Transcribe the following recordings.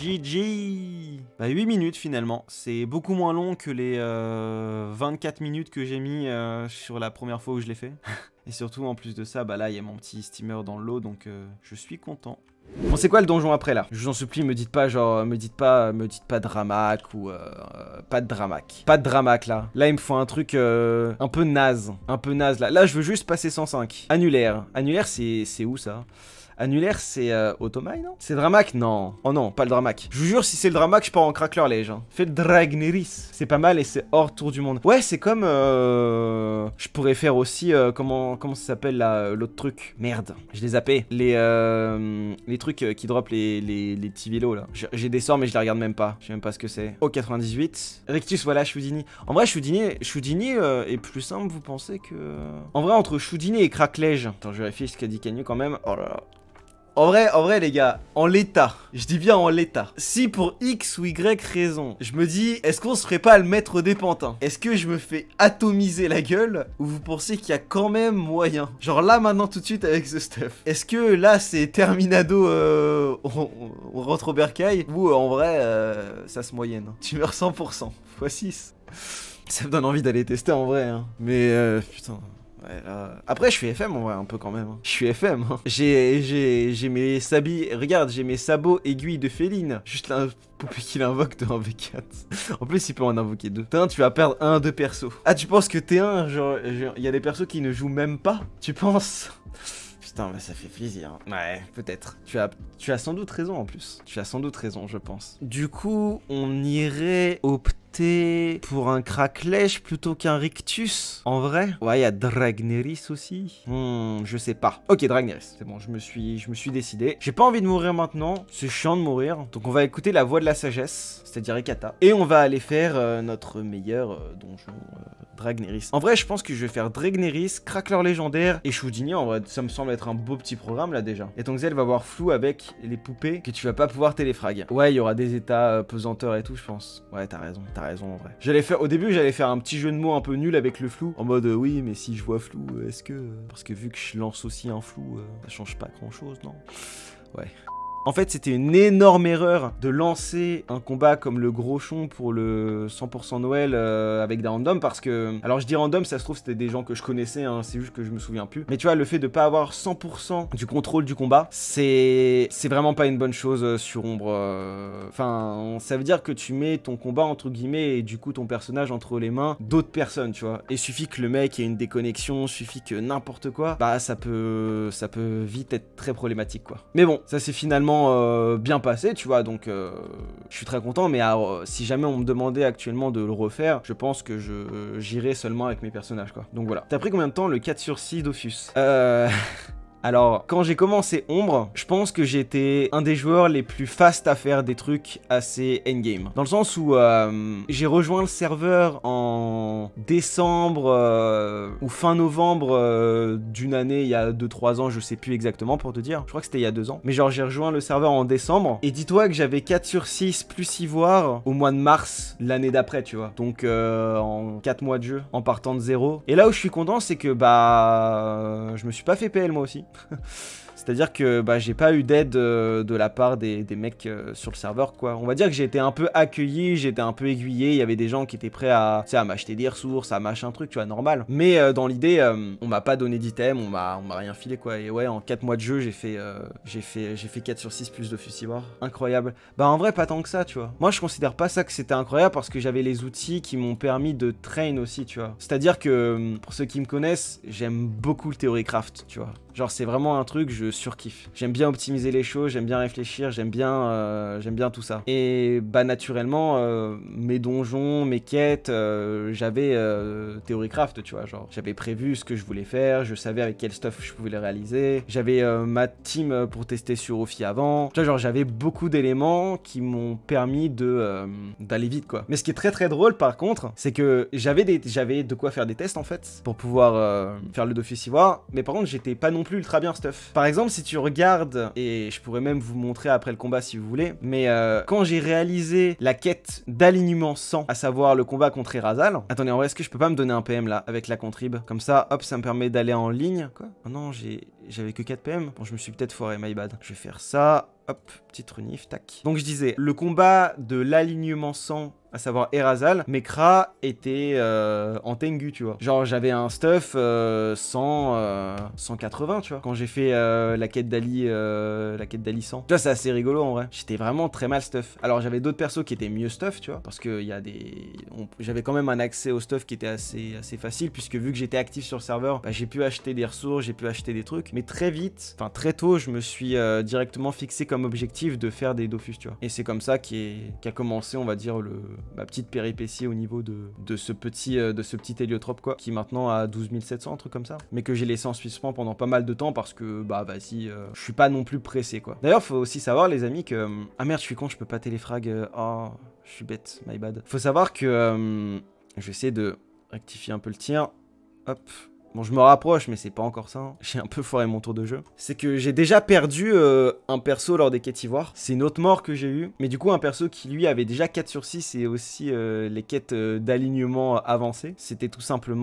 GG Bah 8 minutes finalement, c'est beaucoup moins long que les 24 euh, minutes que j'ai mis euh, sur la première fois où je l'ai fait. Et surtout en plus de ça, bah là il y a mon petit steamer dans l'eau donc euh, je suis content. Bon c'est quoi le donjon après là Je vous en supplie me dites pas genre me dites pas me dites pas dramac ou pas de dramac. Pas de dramac là. Là il me faut un truc un peu naze, un peu naze là. Là je veux juste passer 105. Annulaire. Annulaire c'est où ça Annulaire, c'est euh, non C'est Dramac Non. Oh non, pas le Dramac. Je vous jure, si c'est le Dramac, je pars en crackler, les gens. Fais le Dragneris. C'est pas mal et c'est hors tour du monde. Ouais, c'est comme... Euh, je pourrais faire aussi... Euh, comment, comment ça s'appelle, euh, L'autre truc. Merde. Je les zappé. Les, les trucs qui dropent les, petits vélos, là. J'ai des sorts, mais je les regarde même pas. Je sais même pas ce que c'est. Oh, 98. Rictus, voilà, Choudini. En vrai, Choudini, est plus simple, vous pensez que... En vrai, entre Choudini et Cracklege... Attends, je vérifie ce qu'a dit Canyon quand même. Oh là là. En vrai, en vrai les gars, en l'état, je dis bien en l'état. Si pour X ou Y raison, je me dis, est-ce qu'on se ferait pas le mettre des pantins hein? Est-ce que je me fais atomiser la gueule Ou vous pensez qu'il y a quand même moyen Genre là maintenant tout de suite avec ce stuff. Est-ce que là c'est terminado, euh, on, rentre au bercail Ou euh, en vrai, euh, ça se moyenne. Hein? Tu meurs 100%, x 6. Ça me donne envie d'aller tester en vrai, hein. Mais putain... Après, je suis FM en vrai, un peu quand même. Hein. Je suis FM. Hein. J'ai mes Regarde, j'ai mes sabots aiguilles de féline. Juste pour qu'il invoque de 1v4. en plus, il peut en invoquer deux. T1, tu vas perdre un de perso. Ah, tu penses que T1, genre, il y a des persos qui ne jouent même pas Tu penses Putain, mais ça fait plaisir. Hein. Ouais, peut-être. Tu as, tu as sans doute raison en plus. Tu as sans doute raison, je pense. Du coup, on irait au pour un Cracklèche plutôt qu'un Rictus, en vrai. Ouais, il y a Dragneris aussi. Hmm, je sais pas. Ok, Dragneris, c'est bon, je me suis, je me suis décidé. J'ai pas envie de mourir maintenant, c'est chiant de mourir. Donc on va écouter la voix de la sagesse, c'est-à-dire Ekata. Et on va aller faire euh, notre meilleur euh, donjon, euh, Dragneris. En vrai, je pense que je vais faire Dragneris, Crackler légendaire et Choudini En vrai, ça me semble être un beau petit programme là déjà. Et Zel va voir flou avec les poupées que tu vas pas pouvoir téléfrag. Ouais, il y aura des états pesanteurs et tout, je pense. Ouais, t'as raison, t'as raison vrai. J'allais faire, au début, j'allais faire un petit jeu de mots un peu nul avec le flou, en mode euh, oui, mais si je vois flou, euh, est-ce que. Parce que vu que je lance aussi un flou, euh, ça change pas grand chose, non Ouais. En fait, c'était une énorme erreur de lancer un combat comme le chon pour le 100% Noël euh, avec des randoms parce que... Alors je dis random, ça se trouve c'était des gens que je connaissais, hein, c'est juste que je me souviens plus. Mais tu vois, le fait de pas avoir 100% du contrôle du combat, c'est vraiment pas une bonne chose euh, sur Ombre. Euh, enfin, ça veut dire que tu mets ton combat entre guillemets et du coup ton personnage entre les mains d'autres personnes, tu vois. Et suffit que le mec ait une déconnexion, suffit que n'importe quoi, bah ça peut, ça peut vite être très problématique quoi. Mais bon, ça c'est finalement euh, bien passé, tu vois, donc euh, je suis très content, mais euh, si jamais on me demandait actuellement de le refaire, je pense que je j'irai seulement avec mes personnages, quoi. Donc voilà. T'as pris combien de temps le 4 sur 6 d'Ophius Euh... Alors, quand j'ai commencé Ombre, je pense que j'étais un des joueurs les plus fast à faire des trucs assez endgame. Dans le sens où euh, j'ai rejoint le serveur en décembre euh, ou fin novembre euh, d'une année, il y a 2-3 ans, je sais plus exactement pour te dire. Je crois que c'était il y a 2 ans. Mais genre, j'ai rejoint le serveur en décembre. Et dis-toi que j'avais 4 sur 6 plus Ivoire au mois de mars l'année d'après, tu vois. Donc, en 4 mois de jeu, en partant de zéro. Et là où je suis content, c'est que bah, je me suis pas fait PL moi aussi. C'est-à-dire que bah, j'ai pas eu d'aide euh, de la part des, mecs euh, sur le serveur, quoi. On va dire que j'ai été un peu accueilli, j'ai été un peu aiguillé, il y avait des gens qui étaient prêts à, à m'acheter des ressources, à machin truc, tu vois, normal. Mais euh, dans l'idée, on m'a pas donné d'item, on m'a rien filé, quoi. Et ouais, en 4 mois de jeu, j'ai fait, j'ai fait, fait 4 sur 6 plus de Incroyable. Bah en vrai, pas tant que ça, tu vois. Moi, je considère pas ça que c'était incroyable parce que j'avais les outils qui m'ont permis de train aussi, tu vois. C'est-à-dire que, pour ceux qui me connaissent, j'aime beaucoup le théorie craft, tu vois. Genre c'est vraiment un truc, je surkiffe. J'aime bien optimiser les choses, j'aime bien réfléchir, j'aime bien, euh, j'aime bien tout ça. Et bah naturellement, euh, mes donjons, mes quêtes, euh, j'avais euh, Theorycraft, tu vois, genre j'avais prévu ce que je voulais faire, je savais avec quel stuff je pouvais le réaliser, j'avais ma team pour tester sur Ophi avant. Tu vois, genre j'avais beaucoup d'éléments qui m'ont permis de d'aller vite quoi. Mais ce qui est très très drôle par contre, c'est que j'avais de quoi faire des tests en fait pour pouvoir faire le Dofus voir mais par contre j'étais pas non plus ultra bien stuff. Par exemple, si tu regardes, et je pourrais même vous montrer après le combat si vous voulez, mais euh, quand j'ai réalisé la quête d'alignement 100, à savoir le combat contre Erasal, attendez, en vrai, est-ce que je peux pas me donner un PM là, avec la contrib Comme ça, hop, ça me permet d'aller en ligne. Quoi ah non, j'ai... J'avais que 4 PM. Bon, je me suis peut-être foiré, my bad. Je vais faire ça. Hop, petite runif, tac. Donc je disais, le combat de l'alignement 100, à savoir Erasal, Mekra était étaient euh, en Tengu, tu vois. Genre j'avais un stuff 100, euh, 180, euh, tu vois. Quand j'ai fait la quête d'Ali, la quête d'Ali 100. Tu vois, c'est assez rigolo en vrai. J'étais vraiment très mal stuff. Alors j'avais d'autres persos qui étaient mieux stuff, tu vois. Parce que y a des... J'avais quand même un accès au stuff qui était assez, assez facile, puisque vu que j'étais actif sur le serveur, bah, j'ai pu acheter des ressources, j'ai pu acheter des trucs. Mais très vite, enfin très tôt, je me suis euh, directement fixé comme objectif de faire des Dofus, tu vois. Et c'est comme ça qu'a commencé, on va dire, le, ma petite péripétie au niveau de, ce petit euh, de ce petit héliotrope, quoi, qui maintenant a 12 700, un truc comme ça. Mais que j'ai laissé en suspens pendant pas mal de temps parce que, bah vas-y, euh, je suis pas non plus pressé, quoi. D'ailleurs, faut aussi savoir, les amis, que... Ah merde, je suis con, je peux pas téléfrag. Oh, je suis bête, my bad. Faut savoir que... Je vais essayer de rectifier un peu le tir. Hop, Bon, je me rapproche, mais c'est pas encore ça. Hein. J'ai un peu foiré mon tour de jeu. C'est que j'ai déjà perdu euh, un perso lors des quêtes ivoires. C'est une autre mort que j'ai eue. Mais du coup, un perso qui, lui, avait déjà 4 sur 6 et aussi euh, les quêtes euh, d'alignement avancées. C'était tout simplement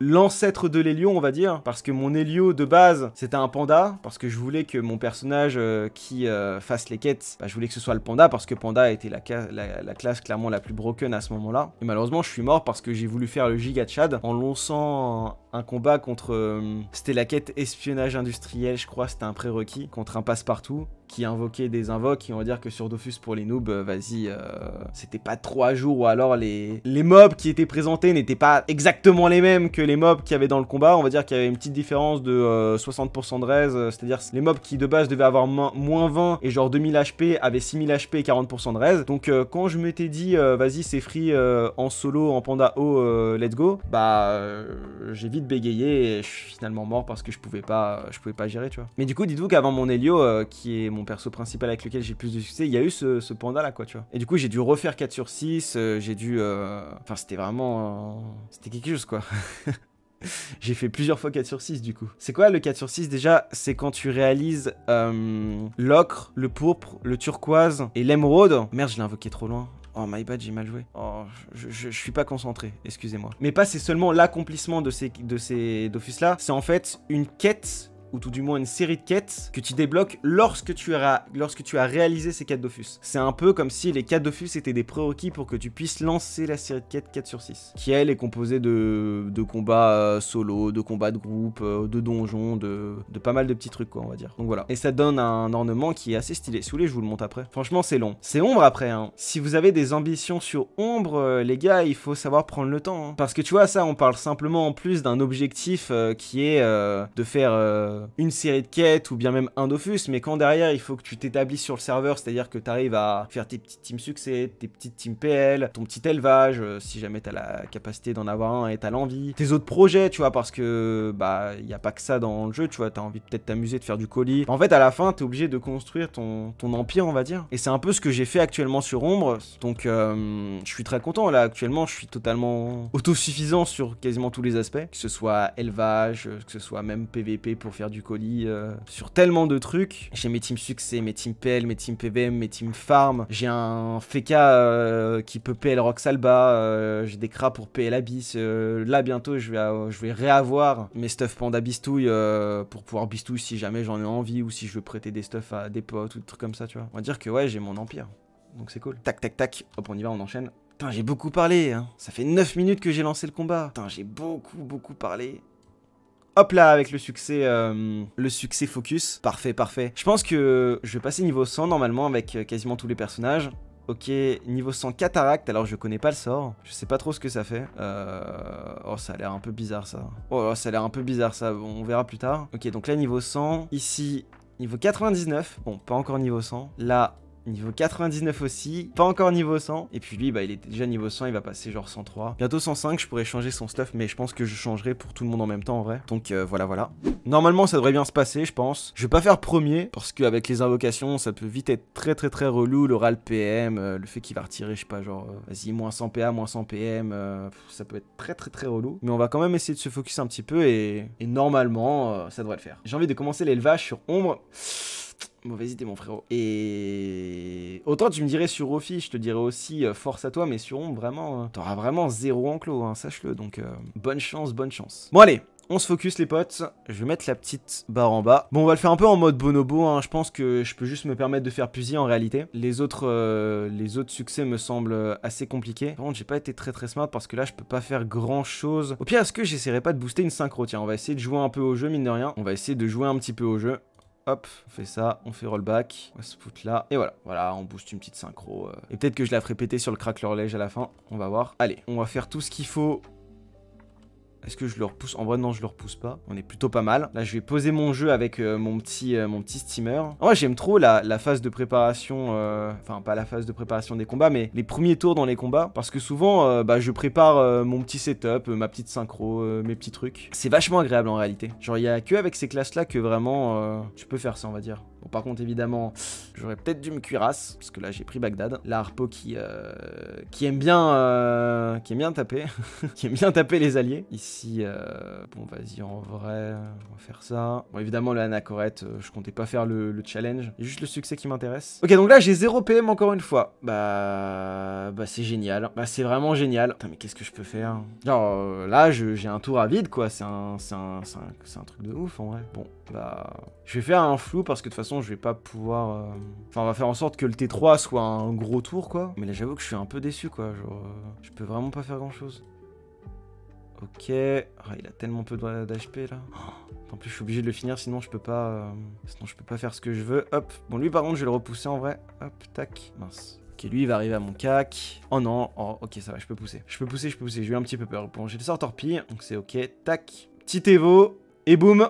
l'ancêtre de l'Elio, on va dire. Parce que mon hélio de base, c'était un panda. Parce que je voulais que mon personnage qui fasse les quêtes, bah, je voulais que ce soit le panda. Parce que panda était la, classe clairement la plus broken à ce moment-là. Et malheureusement, je suis mort parce que j'ai voulu faire le giga Chad en lançant un combat contre. Euh, c'était la quête espionnage industriel, je crois, c'était un prérequis, contre un passe-partout qui invoquait des invoques, et on va dire que sur Dofus pour les noobs, euh, vas-y, euh, c'était pas trois jours, ou alors les, les mobs qui étaient présentés n'étaient pas exactement les mêmes que les mobs qu'il y avait dans le combat, on va dire qu'il y avait une petite différence de 60% euh, de res, c'est-à-dire les mobs qui de base devaient avoir moins 20 et genre 2000 HP avaient 6000 HP et 40% de res, donc quand je m'étais dit, vas-y c'est free en solo, en panda haut, let's go, bah j'ai vite bégayé et je suis finalement mort parce que je pouvais pas, je pouvais pas gérer, tu vois. Mais du coup, dites-vous qu'avant mon Helio, qui est mon perso principal avec lequel j'ai plus de succès, il y a eu ce, ce panda-là, quoi, tu vois. Et du coup, j'ai dû refaire 4 sur 6, euh, j'ai dû... Euh, enfin, c'était vraiment... Euh, c'était quelque chose, quoi. J'ai fait plusieurs fois 4 sur 6 du coup. C'est quoi le 4 sur 6 déjà C'est quand tu réalises l'ocre, le pourpre, le turquoise et l'émeraude. Merde, je l'ai invoqué trop loin. Oh my bad, j'ai mal joué. Oh, je, je, suis pas concentré, excusez-moi. Mais pas c'est seulement l'accomplissement de ces, de ces Dofus là, c'est en fait une quête ou tout du moins une série de quêtes que tu débloques lorsque tu as, lorsque tu as réalisé ces 4 Dofus. C'est un peu comme si les 4 Dofus étaient des prérequis pour que tu puisses lancer la série de quêtes 4 sur 6, qui elle est composée de, de combats euh, solo, de combats de groupe, euh, de donjons, de, de pas mal de petits trucs quoi on va dire. Donc voilà. Et ça donne un ornement qui est assez stylé. Sous les voulez, je vous le montre après. Franchement, c'est long. C'est ombre après. Hein. Si vous avez des ambitions sur ombre, euh, les gars, il faut savoir prendre le temps. Hein. Parce que tu vois, ça, on parle simplement en plus d'un objectif qui est de faire euh, une série de quêtes ou bien même un Dofus, mais quand derrière il faut que tu t'établisses sur le serveur, c'est-à-dire que tu arrives à faire tes petites teams succès, tes petites teams PL, ton petit élevage, euh, si jamais tu as la capacité d'en avoir un et as l'envie, tes autres projets, tu vois, parce que bah il n'y a pas que ça dans le jeu, tu vois, tu as envie peut-être t'amuser de faire du colis. En fait, à la fin, tu es obligé de construire ton, ton empire, on va dire. Et c'est un peu ce que j'ai fait actuellement sur Ombre, donc euh, je suis très content là. Actuellement, je suis totalement autosuffisant sur quasiment tous les aspects, que ce soit élevage, que ce soit même PVP pour faire du du colis euh, sur tellement de trucs. J'ai mes teams succès, mes teams PL, mes teams PBM, mes teams farm. J'ai un Feka euh, qui peut PL Roxalba. Euh, j'ai des cras pour PL Abyss. là, bientôt, je vais, je vais réavoir mes stuff Panda Bistouille pour pouvoir Bistouille si jamais j'en ai envie ou si je veux prêter des stuff à des potes ou des trucs comme ça, tu vois. On va dire que ouais, j'ai mon empire. Donc c'est cool. Tac, tac, tac. Hop, on y va, on enchaîne. Putain, j'ai beaucoup parlé, hein. Ça fait 9 minutes que j'ai lancé le combat. Putain, j'ai beaucoup, beaucoup parlé. Hop là, avec le succès, euh, le succès focus. Parfait, parfait. Je pense que je vais passer niveau 100 normalement avec euh, quasiment tous les personnages. Ok, niveau 100 cataracte, alors je connais pas le sort, je sais pas trop ce que ça fait. Euh, oh, ça a l'air un peu bizarre ça. Oh, oh ça a l'air un peu bizarre ça, on verra plus tard. Ok, donc là niveau 100, ici niveau 99, bon pas encore niveau 100. Là niveau 99 aussi, pas encore niveau 100. Et puis lui, bah, il est déjà niveau 100, il va passer genre 103. Bientôt 105, je pourrais changer son stuff, mais je pense que je changerai pour tout le monde en même temps en vrai. Donc euh, voilà, voilà. Normalement, ça devrait bien se passer, je pense. Je vais pas faire premier, parce qu'avec les invocations, ça peut vite être très très très relou. L'oral PM, euh, le fait qu'il va retirer, je sais pas, genre, euh, vas-y, moins 100 PA, moins 100 PM, ça peut être très très très relou. Mais on va quand même essayer de se focus un petit peu, et, et normalement, ça devrait le faire. J'ai envie de commencer l'élevage sur ombre. Mauvaise idée, mon frérot. Et autant tu me dirais sur Rofi, je te dirais aussi euh, force à toi, mais sur on vraiment, euh, t'auras vraiment zéro enclos, hein, sache-le. Donc, euh, bonne chance, bonne chance. Bon, allez, on se focus les potes, je vais mettre la petite barre en bas. Bon on va le faire un peu en mode bonobo, hein. je pense que je peux juste me permettre de faire pusier en réalité. Les autres, les autres succès me semblent assez compliqués. Par contre j'ai pas été très très smart parce que là je peux pas faire grand chose. Au pire est-ce que j'essaierai pas de booster une synchro Tiens on va essayer de jouer un peu au jeu mine de rien. On va essayer de jouer un petit peu au jeu. Hop, on fait ça, on fait rollback, on va se foutre là, et voilà, voilà, on booste une petite synchro. Euh. Et peut-être que je la ferai péter sur le crack l'horloge à la fin, on va voir. Allez, on va faire tout ce qu'il faut est-ce que je le repousse En vrai, non, je le repousse pas. On est plutôt pas mal. Là, je vais poser mon jeu avec euh, mon, petit, euh, mon petit steamer. En vrai, j'aime trop la, phase de préparation. Euh, enfin, pas la phase de préparation des combats, mais les premiers tours dans les combats. Parce que souvent, bah, je prépare mon petit setup, ma petite synchro, mes petits trucs. C'est vachement agréable en réalité. Genre, il y a que avec ces classes-là que vraiment tu peux faire ça, on va dire par contre, évidemment, j'aurais peut-être dû me cuirasse, parce que là, j'ai pris Bagdad. La qui, euh, qui aime bien, euh, qui bien taper, qui aime bien taper les alliés. Ici, euh, bon, vas-y, en vrai, on va faire ça. Bon, évidemment, le Anacorette, je comptais pas faire le, challenge. juste le succès qui m'intéresse. Ok, donc là, j'ai 0 PM encore une fois. Bah, bah c'est génial. Bah, c'est vraiment génial. Putain, mais qu'est-ce que je peux faire Genre, là, j'ai un tour à vide, quoi. C'est un, un, un truc de ouf, en vrai. Bon, bah, je vais faire un flou parce que de toute façon, je vais pas pouvoir. Euh, enfin, on va faire en sorte que le T3 soit un gros tour, quoi. Mais là, j'avoue que je suis un peu déçu, quoi. Genre, euh, je peux vraiment pas faire grand chose. Ok. Ah, il a tellement peu d'HP là. En plus, je suis obligé de le finir, sinon je peux pas. Euh, sinon, je peux pas faire ce que je veux. Hop. Bon, lui, par contre, je vais le repousser en vrai. Hop, tac. Mince. Ok, lui, il va arriver à mon cac. Oh non. Oh, ok, ça va, je peux pousser. Je peux pousser, je peux pousser. J'ai eu un petit peu peur. Bon, j'ai le sort torpille, donc c'est ok. Tac. Petit Evo. Et boum.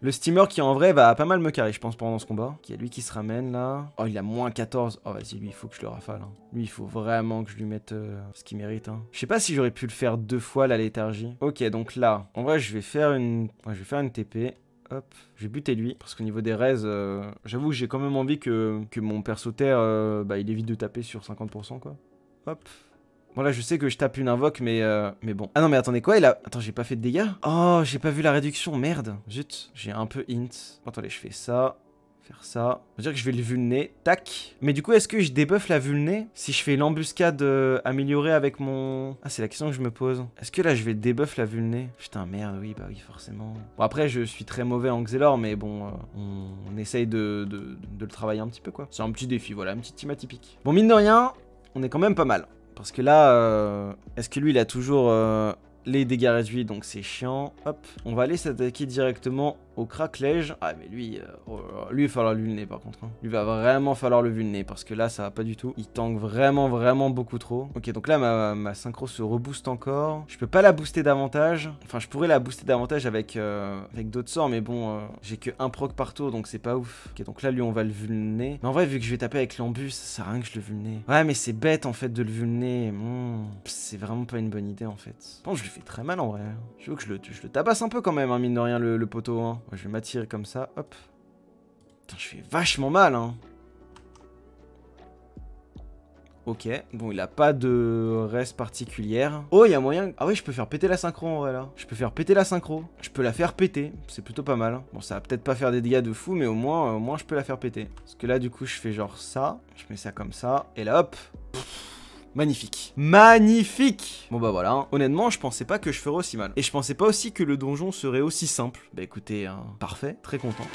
Le steamer qui en vrai va pas mal me carrer je pense pendant ce combat. Il y a lui qui se ramène là. Oh il a moins 14. Oh vas-y lui il faut que je le rafale. Hein. Lui il faut vraiment que je lui mette euh, ce qu'il mérite. Hein. Je sais pas si j'aurais pu le faire deux fois la léthargie. Ok donc là en vrai je vais faire une, je vais faire une TP. Hop, je vais buter lui. Parce qu'au niveau des raises, euh, j'avoue que j'ai quand même envie que, que mon perso terre, euh, bah, il évite de taper sur 50%, quoi. Hop, Bon là je sais que je tape une invoque mais euh, mais bon. Ah non mais attendez quoi il a... Attends j'ai pas fait de dégâts Oh j'ai pas vu la réduction merde. Zut j'ai un peu hint. attendez je fais ça. Faire ça. On va dire que je vais le vulner. Tac. Mais du coup est-ce que je débuff la vulné Si je fais l'embuscade euh, améliorée avec mon... Ah c'est la question que je me pose. Est-ce que là je vais débuff la vulné Putain merde oui bah oui forcément. Bon après je suis très mauvais en Xelor mais bon euh, on... essaye de, de le travailler un petit peu quoi. C'est un petit défi voilà un petit team atypique. Bon mine de rien on est quand même pas mal. Parce que là, euh, est-ce que lui, il a toujours euh, les dégâts réduits, donc c'est chiant. Hop, on va aller s'attaquer directement au craquelège. Ah, mais lui, euh, oh lui, il va falloir lui le nez par contre. Hein. Lui va vraiment falloir le vulner parce que là, ça va pas du tout. Il tank vraiment, vraiment beaucoup trop. Ok, donc là, ma, ma synchro se rebooste encore. Je peux pas la booster davantage. Enfin, je pourrais la booster davantage avec, euh, avec d'autres sorts, mais bon, euh, j'ai que un proc par tour, donc c'est pas ouf. Ok, donc là, lui, on va le vulner. Mais en vrai, vu que je vais taper avec l'embus, ça sert à rien que je le vulner. Ouais, mais c'est bête en fait de le vulner. Hmm, c'est vraiment pas une bonne idée en fait. Bon, je lui très mal en vrai. Je veux que je le, tabasse un peu quand même, hein, mine de rien, le, poteau. Hein. Je vais m'attirer comme ça, hop. Putain, je fais vachement mal, hein. Ok, bon il a pas de reste particulière. Oh il y a moyen... Ah oui je peux faire péter la synchro en vrai là. Je peux faire péter la synchro. Je peux la faire péter, c'est plutôt pas mal. Hein. Bon ça va peut-être pas faire des dégâts de fou mais euh, au moins, je peux la faire péter. Parce que là du coup je fais genre ça, je mets ça comme ça et là hop Pfff. Magnifique. Magnifique Bon bah voilà, honnêtement, je pensais pas que je ferais aussi mal. Et je pensais pas aussi que le donjon serait aussi simple. Bah écoutez, hein, parfait, très content.